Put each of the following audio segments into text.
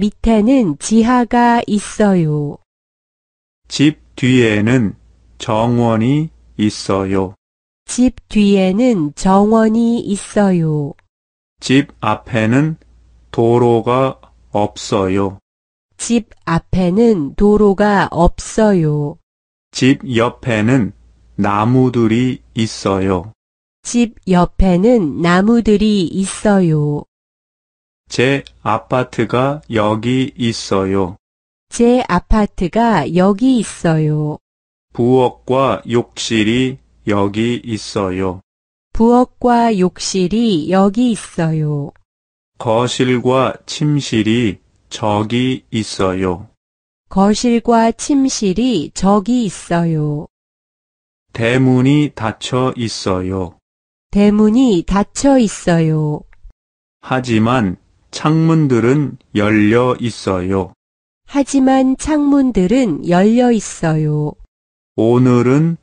밑에는 지하가 있어요. 집 뒤에는 정원이 있어요. 집 뒤에는 정원이 있어요. 집 앞에는 도로가 없어요. 집 앞에는 도로가 없어요. 집 옆에는 나무들이 있어요. 집 옆에는 나무들이 있어요. 제 아파트가 여기 있어요. 제 아파트가 여기 있어요. 부엌과 욕실이 여기 있어요. 부엌과 욕실이 여기 있어요. 거실과 침실이 저기 있어요. 거실과 침실이 저기 있어요. 대문이 닫혀 있어요. 대문이 닫혀 있어요. 하지만 창문들은 열려 있어요. 하지만 창문들은 열려 있어요. 오늘은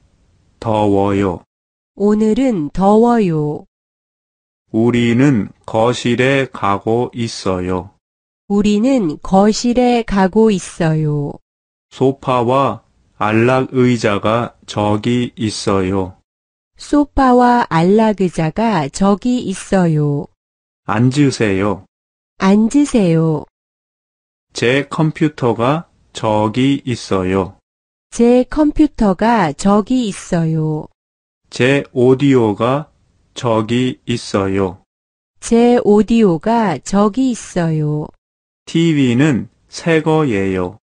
더워요. 오늘은 더워요. 우리는 거실에 가고 있어요. 우리는 거실에 가고 있어요. 소파와 안락 의자가 저기 있어요. 소파와 안락 의자가 저기 있어요. 앉으세요. 앉으세요. 제 컴퓨터가 저기 있어요. 제 컴퓨터가 저기 있어요. 제 오디오가 저기 있어요. 제 오디오가 저기 있어요. TV는 새 거예요.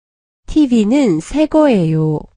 TV는 새 거예요.